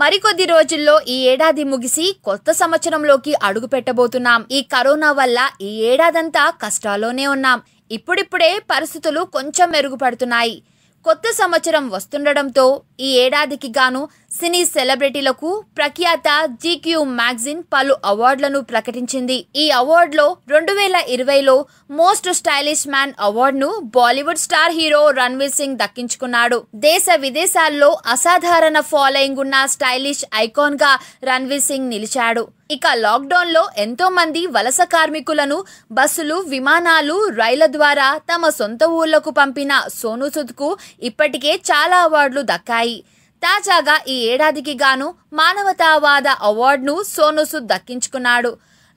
మరికొద్ది రోజుల్లో ఈ ఏడాది ముగిసి కొత్త సంవత్సరంలోకి అడుగు పెట్టబోతున్నాం ఈ కరోనా వల్ల ఈ ఏడాదంతా కష్టాల్లోనే ఉన్నాం ఇప్పుడిప్పుడే పరిస్థితులు కొంచెం మెరుగుపడుతున్నాయి కొత్త సంవత్సరం వస్తుండడంతో ఈ ఏడాదికి గాను సినీ సెలబ్రిటీలకు ప్రఖ్యాత జీక్యూ మ్యాగజైన్ పలు అవార్డులను ప్రకటించింది ఈ అవార్డులో రెండు వేల ఇరవైలో మోస్ట్ స్టైలిష్ మ్యాన్ అవార్డును బాలీవుడ్ స్టార్ హీరో రణ్వీర్ సింగ్ దక్కించుకున్నాడు దేశ విదేశాల్లో అసాధారణ ఫాలోయింగ్ ఉన్న స్టైలిష్ ఐకాన్గా రణ్వీర్ సింగ్ నిలిచాడు ఇక లాక్డౌన్లో ఎంతో మంది వలస కార్మికులను బస్సులు విమానాలు రైళ్ల ద్వారా తమ సొంత ఊళ్లకు పంపిన సోనూసుద్కు ఇప్పటికే చాలా అవార్డులు దక్కాయి తాజాగా ఈ ఏడాదికి గాను మానవతావాద అవార్డును సోనూసుద్ దక్కించుకున్నాడు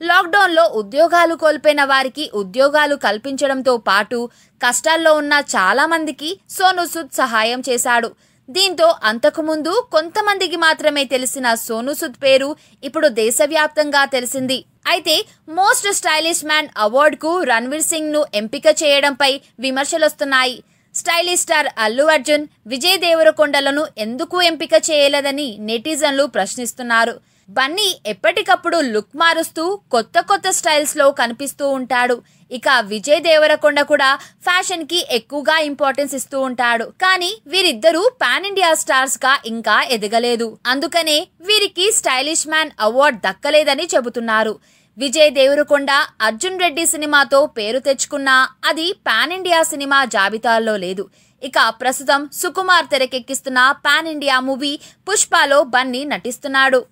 లాక్డౌన్లో ఉద్యోగాలు కోల్పోయిన వారికి ఉద్యోగాలు కల్పించడంతో పాటు కష్టాల్లో ఉన్న చాలామందికి సోనుసుద్ సహాయం చేశాడు దీంతో అంతకుముందు కొంతమందికి మాత్రమే తెలిసిన సోనుసుద్ పేరు ఇప్పుడు దేశవ్యాప్తంగా తెలిసింది అయితే మోస్ట్ స్టైలిష్ మ్యాన్ అవార్డుకు రణ్వీర్ సింగ్ను ఎంపిక చేయడంపై విమర్శలొస్తున్నాయి స్టైలిష్ స్టార్ అల్లు అర్జున్ విజయ్ దేవరకొండలను ఎందుకు ఎంపిక చేయలేదని నెటిజన్లు ప్రశ్నిస్తున్నారు బన్నీ ఎప్పటికప్పుడు లుక్ మారుస్తూ కొత్త కొత్త స్టైల్స్లో కనిపిస్తూ ఉంటాడు ఇక విజయ్ దేవరకొండ కూడా ఫ్యాషన్కి ఎక్కువగా ఇంపార్టెన్స్ ఇస్తూ ఉంటాడు కానీ వీరిద్దరూ పాన్ ఇండియా స్టార్స్గా ఇంకా ఎదగలేదు అందుకనే వీరికి స్టైలిష్ మ్యాన్ అవార్డ్ దక్కలేదని చెబుతున్నారు విజయ్ దేవరకొండ అర్జున్ రెడ్డి సినిమాతో పేరు తెచ్చుకున్నా అది పాన్ ఇండియా సినిమా జాబితాల్లో లేదు ఇక ప్రస్తుతం సుకుమార్ తెరకెక్కిస్తున్న పాన్ ఇండియా మూవీ పుష్పలో బన్నీ నటిస్తున్నాడు